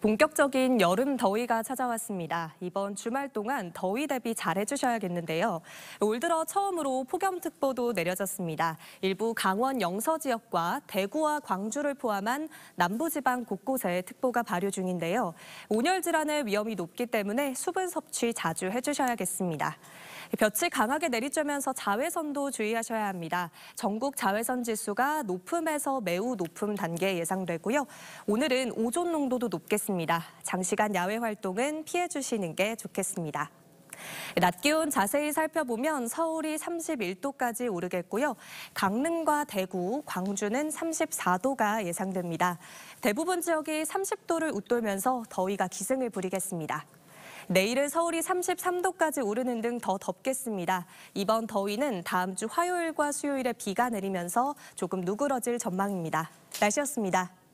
본격적인 여름 더위가 찾아왔습니다. 이번 주말 동안 더위 대비 잘 해주셔야겠는데요. 올 들어 처음으로 폭염특보도 내려졌습니다. 일부 강원 영서 지역과 대구와 광주를 포함한 남부지방 곳곳에 특보가 발효 중인데요. 온열 질환의 위험이 높기 때문에 수분 섭취 자주 해주셔야겠습니다. 볕이 강하게 내리쬐면서 자외선도 주의하셔야 합니다. 전국 자외선 지수가 높음에서 매우 높음 단계 예상되고요. 오늘은 오존 농도도 높겠습니다. 있겠습니다. 장시간 야외 활동은 피해 주시는 게 좋겠습니다. 낮 기온 자세히 살펴보면 서울이 31도까지 오르겠고요. 강릉과 대구, 광주는 34도가 예상됩니다. 대부분 지역이 30도를 웃돌면서 더위가 기승을 부리겠습니다. 내일은 서울이 33도까지 오르는 등 더 덥겠습니다. 이번 더위는 다음 주 화요일과 수요일에 비가 내리면서 조금 누그러질 전망입니다. 날씨였습니다.